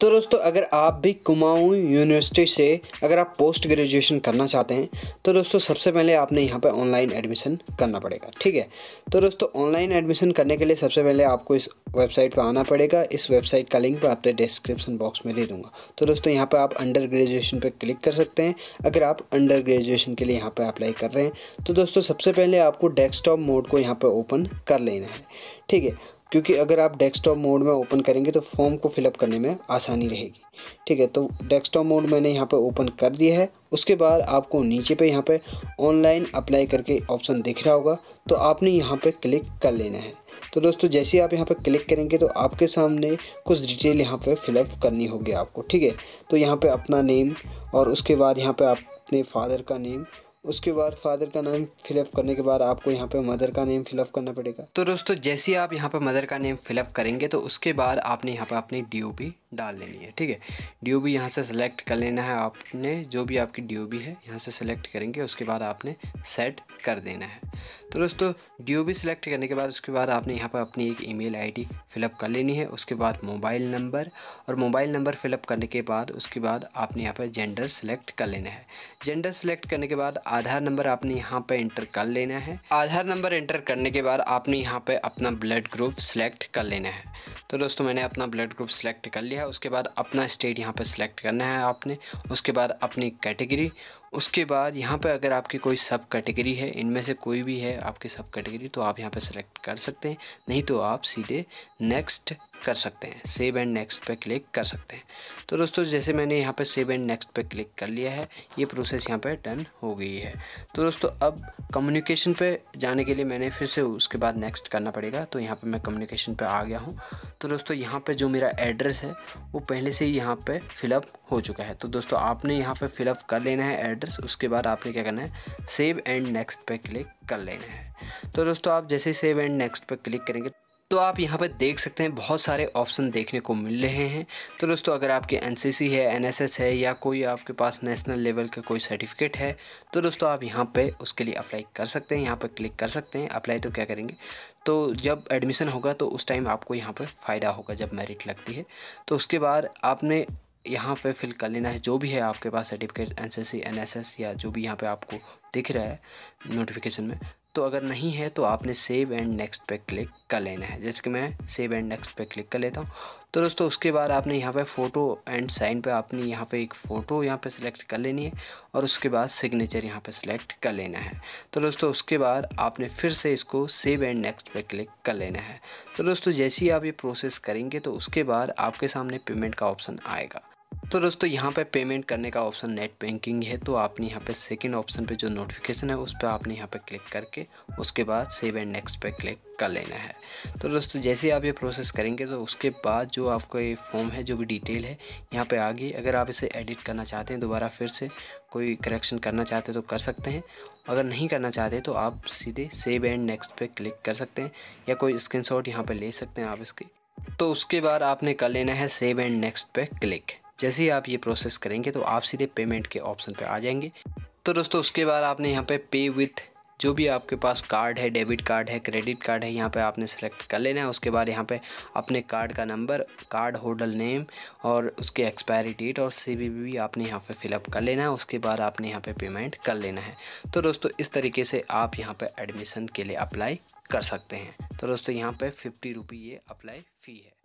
तो दोस्तों अगर आप भी कुमाऊं यूनिवर्सिटी से अगर आप पोस्ट ग्रेजुएशन करना चाहते हैं तो दोस्तों सबसे पहले आपने यहाँ पर ऑनलाइन एडमिशन करना पड़ेगा ठीक है तो दोस्तों ऑनलाइन एडमिशन करने के लिए सबसे पहले आपको इस वेबसाइट पर आना पड़ेगा इस वेबसाइट का लिंक मैं आपके डिस्क्रिप्शन बॉक्स में दे दूँगा तो दोस्तों यहाँ पर आप अंडर ग्रेजुएशन पर क्लिक कर सकते हैं अगर आप अंडर ग्रेजुएशन के लिए यहाँ पर अप्लाई कर रहे हैं तो दोस्तों सबसे पहले आपको डेस्कटॉप मोड को यहाँ पर ओपन कर लेना है ठीक है क्योंकि अगर आप डेस्कटॉप मोड में ओपन करेंगे तो फॉर्म को फिलअप करने में आसानी रहेगी ठीक है तो डेस्कटॉप मोड मैंने यहाँ पर ओपन कर दिया है उसके बाद आपको नीचे पे यहाँ पे ऑनलाइन अप्लाई करके ऑप्शन दिख रहा होगा तो आपने यहाँ पे क्लिक कर लेना है तो दोस्तों जैसे ही आप यहाँ पर क्लिक करेंगे तो आपके सामने कुछ डिटेल यहाँ पर फिलअप करनी होगी आपको ठीक है तो यहाँ पर अपना नेम और उसके बाद यहाँ पर अपने फादर का नेम उसके बाद फादर का नाम फिलअप करने के बाद आपको यहाँ पे मदर का नेम फिलअप करना पड़ेगा तो दोस्तों जैसे ही आप यहाँ पे मदर का नेम फिलअप करेंगे तो उसके बाद आपने यहाँ पे अपनी डी डाल लेनी है ठीक है डी ओ यहाँ से सेलेक्ट कर लेना है आपने जो भी आपकी डी है यहाँ से सिलेक्ट करेंगे उसके बाद आपने सेट कर देना है तो दोस्तों डी ओ सिलेक्ट करने के बाद उसके बाद आपने यहाँ पर अपनी एक आई डी फिलअप कर लेनी है उसके बाद मोबाइल नंबर और मोबाइल नंबर फिलअप करने के बाद उसके बाद आपने यहाँ पर जेंडर सेलेक्ट कर लेना है जेंडर सेलेक्ट करने के बाद आधार नंबर आपने यहाँ पर इंटर कर लेना है आधार नंबर इंटर करने के बाद आपने यहाँ पर अपना ब्लड ग्रुप सेलेक्ट कर लेना है तो दोस्तों मैंने अपना ब्लड ग्रुप सेलेक्ट कर लिया है उसके बाद अपना स्टेट यहाँ पर सिलेक्ट करना है आपने उसके बाद अपनी कैटेगरी उसके बाद यहाँ पर अगर आपकी कोई सब कैटेगरी है इनमें से कोई भी है आपकी सब कैटेगरी तो आप यहाँ पर सेलेक्ट कर सकते हैं नहीं तो आप सीधे नेक्स्ट कर सकते हैं सेव एंड नेक्स्ट पे क्लिक कर सकते हैं तो दोस्तों जैसे मैंने यहाँ पे सेव एंड नेक्स्ट पे क्लिक कर लिया है ये प्रोसेस यहाँ पे डन हो गई है तो दोस्तों अब कम्युनिकेशन पे जाने के लिए मैंने फिर से उसके बाद नेक्स्ट करना पड़ेगा तो यहाँ पे मैं कम्युनिकेशन पे आ गया हूँ तो दोस्तों यहाँ पर जो मेरा एड्रेस है वो पहले से ही यहाँ पर फिलअप हो चुका है तो दोस्तों आपने यहाँ पर फिलअप कर लेना है एड्रेस उसके बाद आपने क्या करना है सेव एंड नेक्स्ट पर क्लिक कर लेना है तो दोस्तों आप जैसे सेव एंड नेक्स्ट पर क्लिक करेंगे तो आप यहाँ पर देख सकते हैं बहुत सारे ऑप्शन देखने को मिल रहे हैं तो दोस्तों अगर आपके एन है एन है या कोई आपके पास नेशनल लेवल का कोई सर्टिफिकेट है तो दोस्तों आप यहाँ पर उसके लिए अप्लाई कर सकते हैं यहाँ पर क्लिक कर सकते हैं अप्लाई तो क्या करेंगे तो जब एडमिशन होगा तो उस टाइम आपको यहाँ पर फ़ायदा होगा जब मेरिट लगती है तो उसके बाद आपने यहाँ पे फिल कर लेना है जो भी है आपके पास सर्टिफिकेट एनसीसी एनएसएस या जो भी यहाँ पे आपको दिख रहा है नोटिफिकेशन में तो अगर नहीं है तो आपने सेव एंड नेक्स्ट पे क्लिक कर लेना है जैसे कि मैं सेव एंड नेक्स्ट पे क्लिक कर लेता हूँ तो दोस्तों उसके बाद आपने यहाँ पे फ़ोटो एंड साइन पे आपने यहाँ पे एक फ़ोटो यहाँ पे सेलेक्ट कर लेनी है और उसके बाद सिग्नेचर यहाँ पे सिलेक्ट कर लेना है तो दोस्तों उसके बाद आपने फिर से इसको सेव एंड नेक्स्ट पे क्लिक कर लेना है तो दोस्तों जैसे ही आप ये प्रोसेस करेंगे तो उसके बाद आपके सामने पेमेंट का ऑप्शन आएगा तो दोस्तों यहाँ पे पेमेंट करने का ऑप्शन नेट बैंकिंग है तो आपने यहाँ पे सेकंड ऑप्शन पे जो नोटिफिकेशन है उस पर आपने यहाँ पे क्लिक करके उसके बाद सेव एंड नेक्स्ट पे क्लिक कर लेना है तो दोस्तों जैसे आप ये प्रोसेस करेंगे तो उसके बाद जो आपका ये फॉर्म है जो भी डिटेल है यहाँ पर आ गई अगर आप इसे एडिट करना चाहते हैं दोबारा फिर से कोई करेक्शन करना चाहते हैं तो कर सकते हैं अगर नहीं करना चाहते तो आप सीधे सेव एंड नेक्स्ट पर क्लिक कर सकते हैं या कोई शॉट यहाँ ले सकते हैं आप इसकी तो उसके बाद आपने कर लेना है सेव एंड नेक्स्ट पे क्लिक जैसे ही आप ये प्रोसेस करेंगे तो आप सीधे पेमेंट के ऑप्शन पर आ जाएंगे तो दोस्तों उसके बाद आपने यहाँ पे पे विथ जो भी आपके पास कार्ड है डेबिट कार्ड है क्रेडिट कार्ड है यहाँ पे आपने सेलेक्ट कर लेना है उसके बाद यहाँ पे अपने कार्ड का नंबर कार्ड होल्डर नेम और उसके एक्सपायरी डेट और सी भी आपने यहाँ पे फिलअप कर लेना है उसके बाद आपने यहाँ पे पेमेंट कर लेना है तो दोस्तों इस तरीके से आप यहाँ पर एडमिशन के लिए अप्लाई कर सकते हैं तो दोस्तों यहाँ पर फिफ्टी रुपी ये अप्लाई फ़ी है